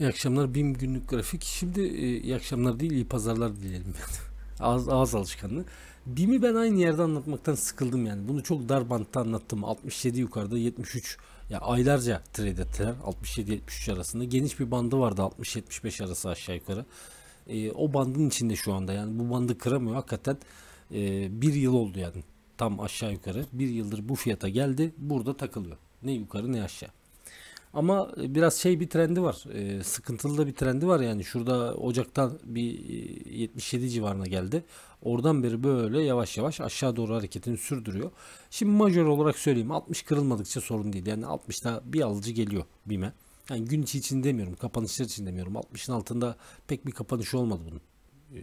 İyi akşamlar. BİM günlük grafik. Şimdi e, iyi akşamlar değil, iyi pazarlar dileyelim ben. ağız, ağız alışkanlığı. BİM'i ben aynı yerde anlatmaktan sıkıldım yani. Bunu çok dar bantta anlattım. 67 yukarıda 73 ya aylarca trade ettiler. 67-73 arasında. Geniş bir bandı vardı 60-75 arası aşağı yukarı. E, o bandın içinde şu anda yani bu bandı kıramıyor. Hakikaten e, bir yıl oldu yani tam aşağı yukarı. Bir yıldır bu fiyata geldi. Burada takılıyor. Ne yukarı ne aşağı. Ama e, biraz şey bir trendi var. E, sıkıntılı da bir trendi var yani. Şurada Ocak'tan bir 77 e, civarına geldi. Oradan beri böyle yavaş yavaş aşağı doğru hareketini sürdürüyor. Şimdi majör olarak söyleyeyim 60 kırılmadıkça sorun değil. Yani 60'da bir alıcı geliyor BİM'e. Yani gün içi için demiyorum, kapanışlar için demiyorum. 60'ın altında pek bir kapanış olmadı bunun. E,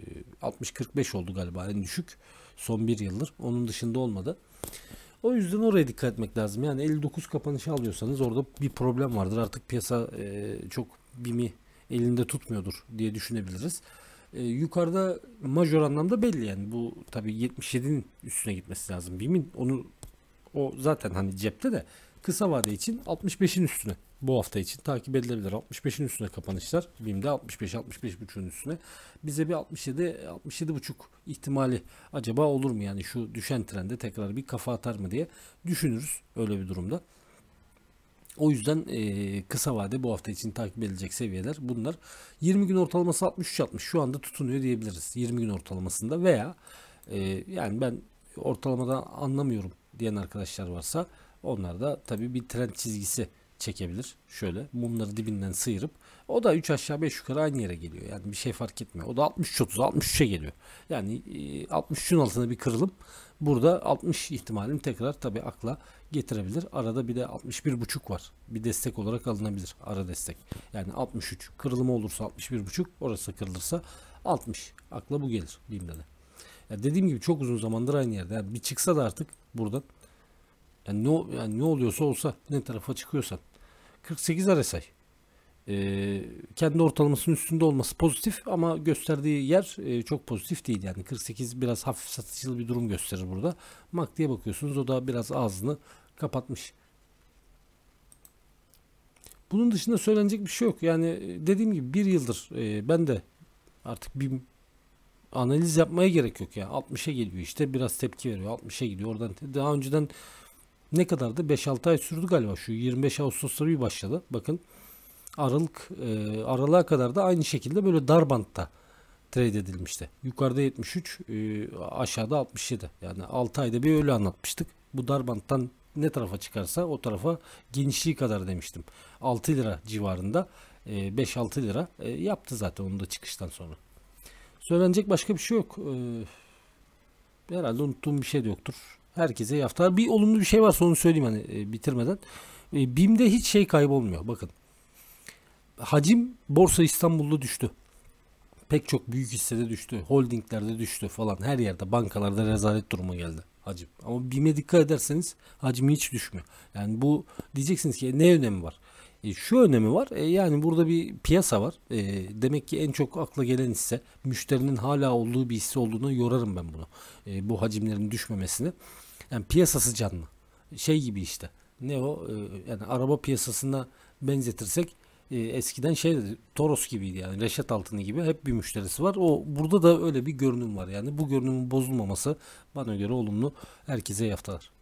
60-45 oldu galiba en düşük son bir yıldır. Onun dışında olmadı. O yüzden oraya dikkat etmek lazım. Yani 59 kapanışı alıyorsanız orada bir problem vardır. Artık piyasa e, çok BİM'i elinde tutmuyordur diye düşünebiliriz. E, yukarıda majör anlamda belli yani bu tabii 77'nin üstüne gitmesi lazım BİM'in onu o zaten hani cepte de kısa vade için 65'in üstüne bu hafta için takip edilebilir. 65'in üstüne kapanışlar. BİM'de 65 65.5'ün üstüne. Bize bir 67 67.5 ihtimali acaba olur mu yani şu düşen trende tekrar bir kafa atar mı diye düşünürüz öyle bir durumda. O yüzden e, kısa vade bu hafta için takip edilecek seviyeler bunlar. 20 gün ortalaması 63-60 şu anda tutunuyor diyebiliriz 20 gün ortalamasında veya e, yani ben ortalamadan anlamıyorum diyen arkadaşlar varsa onlar da tabii bir trend çizgisi çekebilir. Şöyle mumları dibinden sıyırıp o da 3 aşağı 5 yukarı aynı yere geliyor. Yani bir şey fark etmiyor. O da 60 30 63'e geliyor. Yani 63'ün e, altına bir kırılıp burada 60 ihtimalini tekrar tabi akla getirebilir. Arada bir de 61.5 var. Bir destek olarak alınabilir ara destek. Yani 63 kırılımı olursa 61.5 orası kırılırsa 60 akla bu gelir diyeyim dedi. Ya dediğim gibi çok uzun zamandır aynı yerde. Yani bir çıksa da artık buradan yani ne, yani ne oluyorsa olsa ne tarafa çıkıyorsan 48 RSI. Ee, kendi ortalamasının üstünde olması pozitif ama gösterdiği yer e, çok pozitif değil yani 48 biraz hafif satışlı bir durum gösterir burada. Mak diye bakıyorsunuz o da biraz ağzını kapatmış. Bunun dışında söylenecek bir şey yok. Yani e, dediğim gibi bir yıldır e, ben de artık bir analiz yapmaya gerek yok ya. 60'a geliyor işte biraz tepki veriyor. 60'a gidiyor oradan. Daha önceden ne kadardı? 5-6 ay sürdü galiba. Şu 25 Ağustos'ta bir başladı. Bakın Aralık e, Aralık'a kadar da aynı şekilde böyle dar bantta trade edilmişti. Yukarıda 73, e, aşağıda 67. Yani 6 ayda bir öyle anlatmıştık. Bu dar banttan ne tarafa çıkarsa o tarafa genişliği kadar demiştim. 6 lira civarında e, 5-6 lira e, yaptı zaten onu da çıkıştan sonra. Söylenecek başka bir şey yok. E, herhalde unuttuğum bir şey de yoktur. Herkese iyi Bir olumlu bir şey var onu söyleyeyim hani e, bitirmeden. E, BİM'de hiç şey kaybolmuyor. Bakın. Hacim Borsa İstanbul'da düştü. Pek çok büyük hissede düştü. Holdinglerde düştü falan. Her yerde bankalarda rezalet durumu geldi hacim. Ama BİM'e dikkat ederseniz hacim hiç düşmüyor. Yani bu diyeceksiniz ki e, ne önemi var? E, şu önemi var. E, yani burada bir piyasa var. E, demek ki en çok akla gelen hisse müşterinin hala olduğu bir hisse olduğunu yorarım ben bunu. E, bu hacimlerin düşmemesini. Yani piyasası canlı. Şey gibi işte. Ne o? E, yani araba piyasasına benzetirsek e, eskiden şey Toros gibiydi yani reşat altını gibi hep bir müşterisi var. O burada da öyle bir görünüm var. Yani bu görünümün bozulmaması bana göre olumlu. Herkese iyi haftalar.